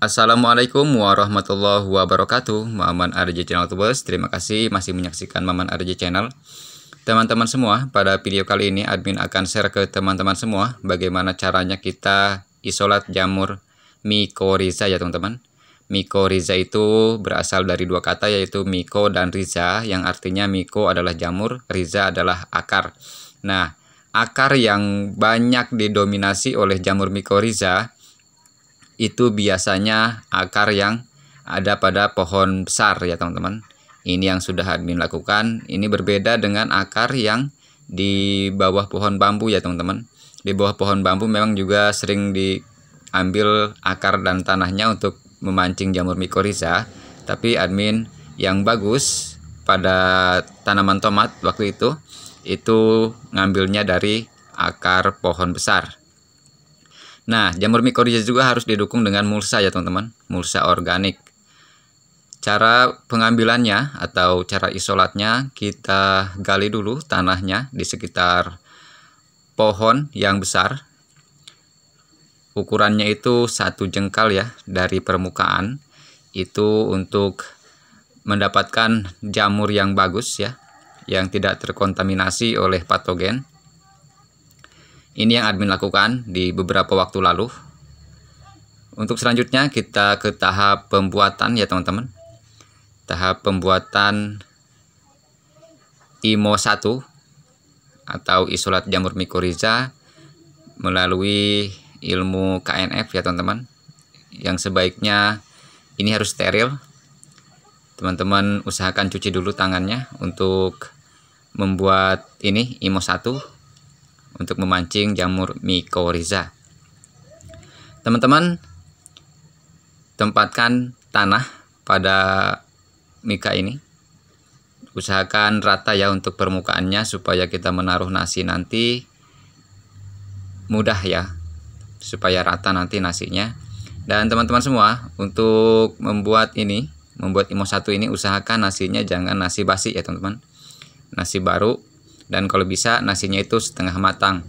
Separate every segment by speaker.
Speaker 1: Assalamualaikum warahmatullahi wabarakatuh Maman RJ Channel Tubes Terima kasih masih menyaksikan Maman RJ Channel Teman-teman semua, pada video kali ini admin akan share ke teman-teman semua Bagaimana caranya kita isolat jamur mikoriza ya teman-teman Mikoriza itu berasal dari dua kata yaitu miko dan Riza Yang artinya miko adalah jamur, Riza adalah akar Nah, akar yang banyak didominasi oleh jamur mikoriza itu biasanya akar yang ada pada pohon besar ya teman-teman. Ini yang sudah admin lakukan. Ini berbeda dengan akar yang di bawah pohon bambu ya teman-teman. Di bawah pohon bambu memang juga sering diambil akar dan tanahnya untuk memancing jamur mikoriza. Tapi admin yang bagus pada tanaman tomat waktu itu itu ngambilnya dari akar pohon besar. Nah, jamur mikoriza juga harus didukung dengan mulsa ya teman-teman, mulsa organik. Cara pengambilannya atau cara isolatnya kita gali dulu tanahnya di sekitar pohon yang besar. Ukurannya itu satu jengkal ya dari permukaan. Itu untuk mendapatkan jamur yang bagus ya, yang tidak terkontaminasi oleh patogen. Ini yang admin lakukan di beberapa waktu lalu. Untuk selanjutnya kita ke tahap pembuatan ya teman-teman. Tahap pembuatan IMO 1 atau isolat jamur mikoriza melalui ilmu KNF ya teman-teman. Yang sebaiknya ini harus steril. Teman-teman usahakan cuci dulu tangannya untuk membuat ini IMO 1 untuk memancing jamur mikoriza. Teman-teman, tempatkan tanah pada mika ini. Usahakan rata ya untuk permukaannya supaya kita menaruh nasi nanti mudah ya. Supaya rata nanti nasinya. Dan teman-teman semua, untuk membuat ini, membuat IMO satu ini usahakan nasinya jangan nasi basi ya teman-teman. Nasi baru dan kalau bisa nasinya itu setengah matang.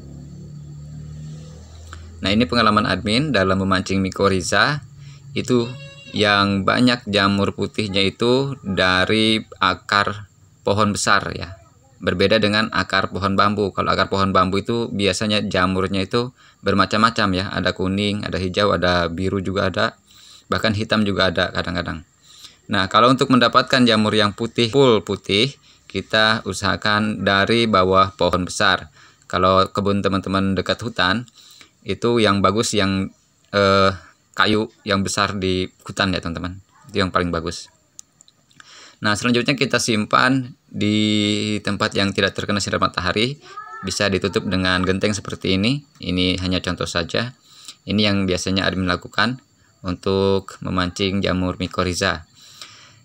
Speaker 1: Nah, ini pengalaman admin dalam memancing mikoriza itu yang banyak jamur putihnya itu dari akar pohon besar ya. Berbeda dengan akar pohon bambu. Kalau akar pohon bambu itu biasanya jamurnya itu bermacam-macam ya, ada kuning, ada hijau, ada biru juga ada, bahkan hitam juga ada kadang-kadang. Nah, kalau untuk mendapatkan jamur yang putih full putih kita usahakan dari bawah pohon besar. Kalau kebun teman-teman dekat hutan, itu yang bagus yang eh, kayu yang besar di hutan ya teman-teman. Itu yang paling bagus. Nah, selanjutnya kita simpan di tempat yang tidak terkena sinar matahari. Bisa ditutup dengan genteng seperti ini. Ini hanya contoh saja. Ini yang biasanya admin lakukan untuk memancing jamur mikoriza.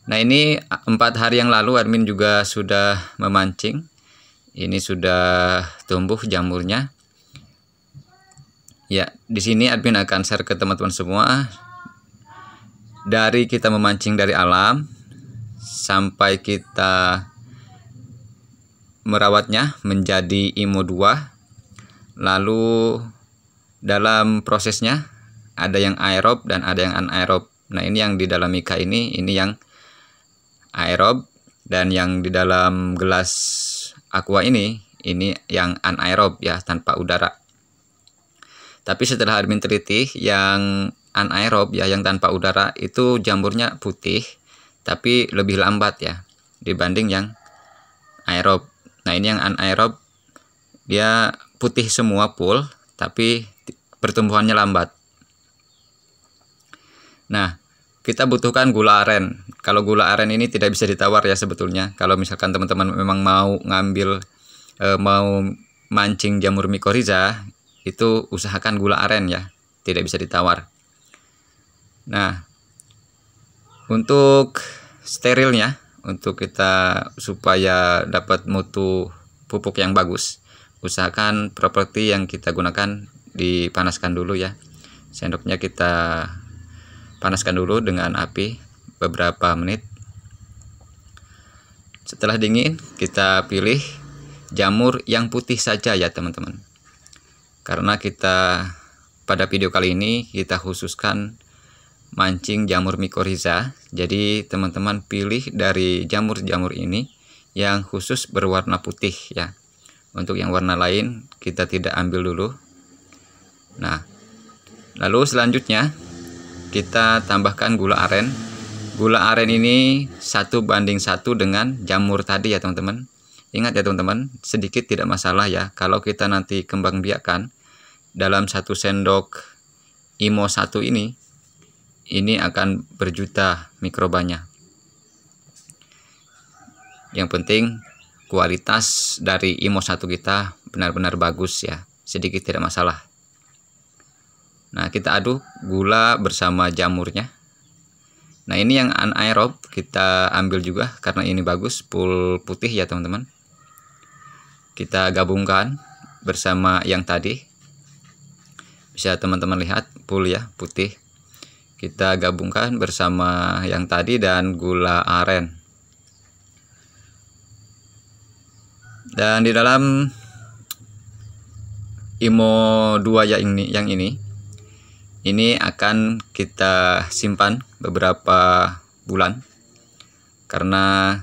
Speaker 1: Nah ini empat hari yang lalu armin juga sudah memancing. Ini sudah tumbuh jamurnya. Ya, di sini admin akan share ke teman-teman semua. Dari kita memancing dari alam sampai kita merawatnya menjadi IMO 2. Lalu dalam prosesnya ada yang aerob dan ada yang anaerob. Nah, ini yang di dalam IKA ini ini yang aerob dan yang di dalam gelas aqua ini ini yang anaerob ya tanpa udara. Tapi setelah admin teliti yang anaerob ya yang tanpa udara itu jamurnya putih tapi lebih lambat ya dibanding yang aerob. Nah, ini yang anaerob dia putih semua full tapi pertumbuhannya lambat. Nah, kita butuhkan gula aren. Kalau gula aren ini tidak bisa ditawar ya sebetulnya. Kalau misalkan teman-teman memang mau ngambil e, mau mancing jamur mikoriza, itu usahakan gula aren ya, tidak bisa ditawar. Nah, untuk sterilnya, untuk kita supaya dapat mutu pupuk yang bagus, usahakan properti yang kita gunakan dipanaskan dulu ya. Sendoknya kita Panaskan dulu dengan api beberapa menit. Setelah dingin, kita pilih jamur yang putih saja ya teman-teman. Karena kita pada video kali ini kita khususkan mancing jamur mikoriza. Jadi teman-teman pilih dari jamur-jamur ini yang khusus berwarna putih ya. Untuk yang warna lain kita tidak ambil dulu. Nah, lalu selanjutnya kita tambahkan gula aren gula aren ini satu banding satu dengan jamur tadi ya teman-teman ingat ya teman-teman sedikit tidak masalah ya kalau kita nanti kembang biakan dalam satu sendok imo satu ini ini akan berjuta mikrobanya yang penting kualitas dari imo satu kita benar-benar bagus ya sedikit tidak masalah Nah, kita aduk gula bersama jamurnya. Nah, ini yang anaerob kita ambil juga karena ini bagus, full putih ya, teman-teman. Kita gabungkan bersama yang tadi. Bisa teman-teman lihat full ya, putih. Kita gabungkan bersama yang tadi dan gula aren. Dan di dalam IMO 2 ya ini yang ini ini akan kita simpan beberapa bulan karena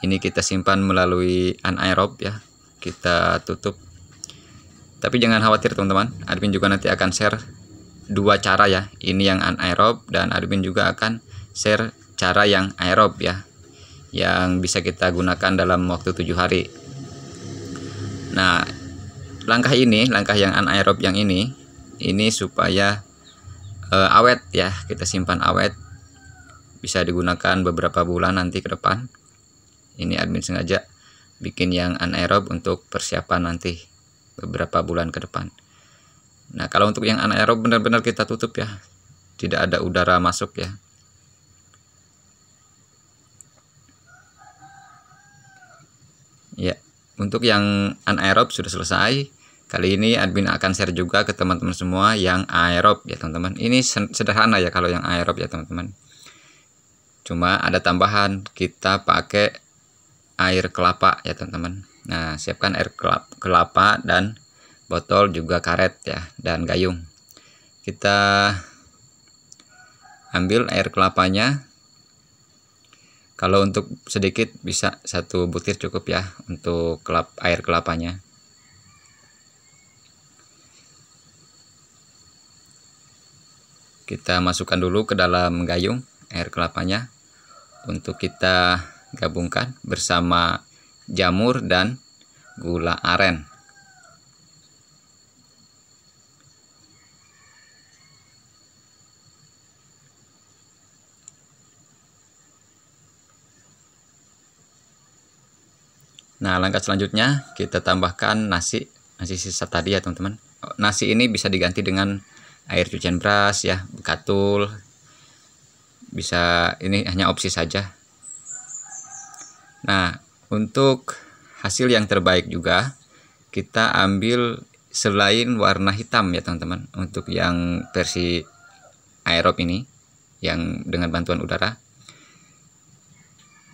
Speaker 1: ini kita simpan melalui anaerob ya kita tutup tapi jangan khawatir teman-teman admin juga nanti akan share dua cara ya ini yang anaerob dan admin juga akan share cara yang aerob ya yang bisa kita gunakan dalam waktu tujuh hari nah langkah ini langkah yang anaerob yang ini ini supaya e, awet ya kita simpan awet bisa digunakan beberapa bulan nanti ke depan ini admin sengaja bikin yang anaerob untuk persiapan nanti beberapa bulan ke depan nah kalau untuk yang anaerob benar-benar kita tutup ya tidak ada udara masuk ya ya untuk yang anaerob sudah selesai Kali ini admin akan share juga ke teman-teman semua yang aerob ya teman-teman. Ini sederhana ya kalau yang aerob ya teman-teman. Cuma ada tambahan kita pakai air kelapa ya teman-teman. Nah siapkan air kelapa dan botol juga karet ya dan gayung. Kita ambil air kelapanya. Kalau untuk sedikit bisa satu butir cukup ya untuk air kelapanya kita masukkan dulu ke dalam gayung air kelapanya untuk kita gabungkan bersama jamur dan gula aren Nah, langkah selanjutnya kita tambahkan nasi, nasi sisa tadi ya, teman-teman. Nasi ini bisa diganti dengan air cucian beras ya bekatul bisa ini hanya opsi saja nah untuk hasil yang terbaik juga kita ambil selain warna hitam ya teman-teman untuk yang versi aerob ini yang dengan bantuan udara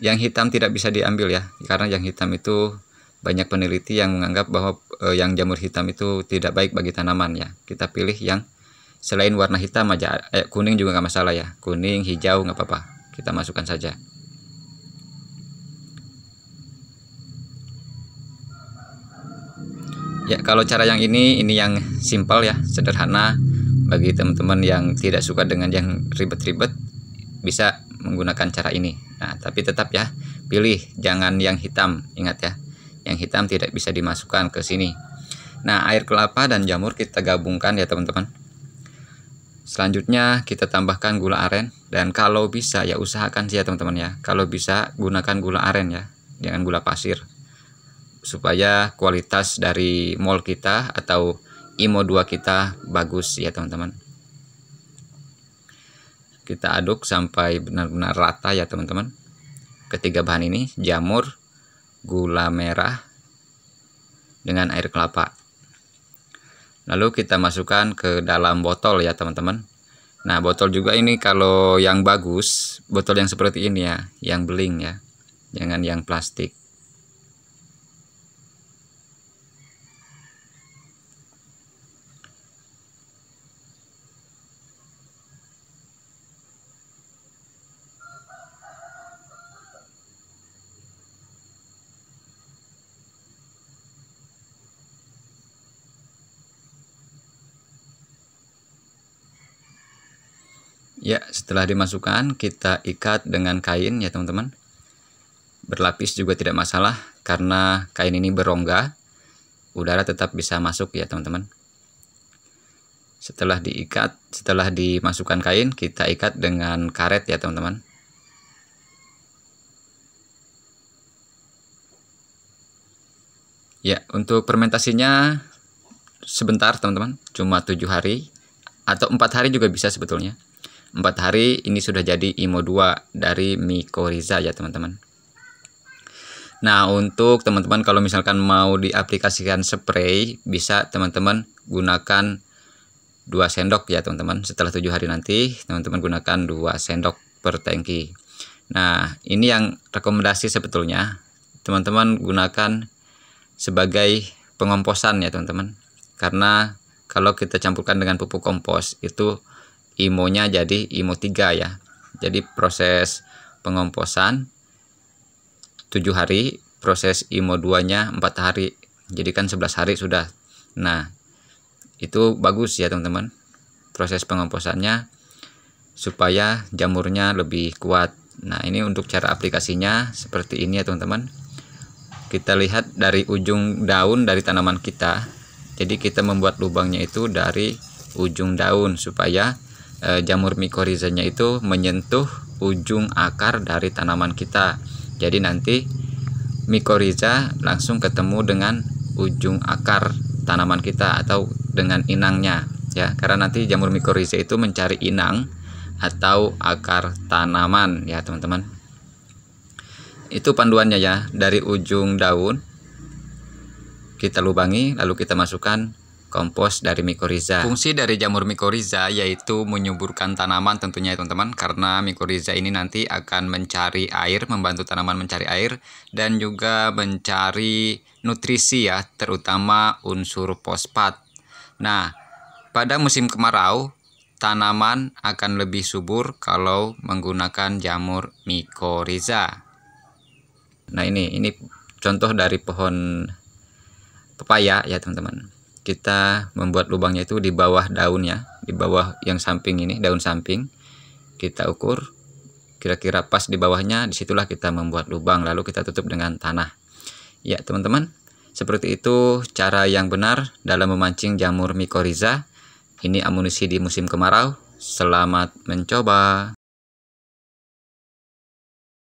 Speaker 1: yang hitam tidak bisa diambil ya karena yang hitam itu banyak peneliti yang menganggap bahwa eh, yang jamur hitam itu tidak baik bagi tanaman ya kita pilih yang selain warna hitam aja eh, kuning juga nggak masalah ya kuning hijau nggak apa-apa kita masukkan saja ya kalau cara yang ini ini yang simpel ya sederhana bagi teman-teman yang tidak suka dengan yang ribet-ribet bisa menggunakan cara ini nah tapi tetap ya pilih jangan yang hitam ingat ya yang hitam tidak bisa dimasukkan ke sini Nah, air kelapa dan jamur kita gabungkan ya, teman-teman. Selanjutnya kita tambahkan gula aren dan kalau bisa ya usahakan sih ya teman-teman ya. Kalau bisa gunakan gula aren ya, jangan gula pasir. Supaya kualitas dari mol kita atau IMO 2 kita bagus ya teman-teman. Kita aduk sampai benar-benar rata ya teman-teman. Ketiga bahan ini jamur, gula merah dengan air kelapa lalu kita masukkan ke dalam botol ya teman-teman nah botol juga ini kalau yang bagus botol yang seperti ini ya yang beling ya jangan yang plastik Ya, setelah dimasukkan kita ikat dengan kain ya teman-teman. Berlapis juga tidak masalah karena kain ini berongga. Udara tetap bisa masuk ya teman-teman. Setelah diikat, setelah dimasukkan kain, kita ikat dengan karet ya teman-teman. Ya, untuk fermentasinya sebentar teman-teman, cuma 7 hari atau 4 hari juga bisa sebetulnya. 4 hari ini sudah jadi IMO 2 dari Mikoriza ya teman-teman Nah untuk teman-teman kalau misalkan mau diaplikasikan spray bisa teman-teman gunakan 2 sendok ya teman-teman setelah 7 hari nanti teman-teman gunakan 2 sendok per tangki Nah ini yang rekomendasi sebetulnya teman-teman gunakan sebagai pengomposan ya teman-teman karena kalau kita campurkan dengan pupuk kompos itu imo jadi IMO 3 ya. Jadi proses pengomposan 7 hari, proses IMO 2-nya 4 hari. Jadi kan 11 hari sudah. Nah, itu bagus ya teman-teman. Proses pengomposannya supaya jamurnya lebih kuat. Nah, ini untuk cara aplikasinya seperti ini ya, teman-teman. Kita lihat dari ujung daun dari tanaman kita. Jadi kita membuat lubangnya itu dari ujung daun supaya e, jamur mikorizanya itu menyentuh ujung akar dari tanaman kita. Jadi nanti mikoriza langsung ketemu dengan ujung akar tanaman kita atau dengan inangnya ya. Karena nanti jamur mikoriza itu mencari inang atau akar tanaman ya, teman-teman. Itu panduannya ya, dari ujung daun kita lubangi lalu kita masukkan kompos dari mikoriza. Fungsi dari jamur mikoriza yaitu menyuburkan tanaman tentunya ya teman-teman karena mikoriza ini nanti akan mencari air, membantu tanaman mencari air dan juga mencari nutrisi ya terutama unsur fosfat. Nah, pada musim kemarau tanaman akan lebih subur kalau menggunakan jamur mikoriza. Nah, ini ini contoh dari pohon pepaya ya teman-teman kita membuat lubangnya itu di bawah daunnya di bawah yang samping ini daun samping kita ukur kira-kira pas di bawahnya disitulah kita membuat lubang lalu kita tutup dengan tanah ya teman-teman seperti itu cara yang benar dalam memancing jamur mikoriza ini amunisi di musim kemarau selamat mencoba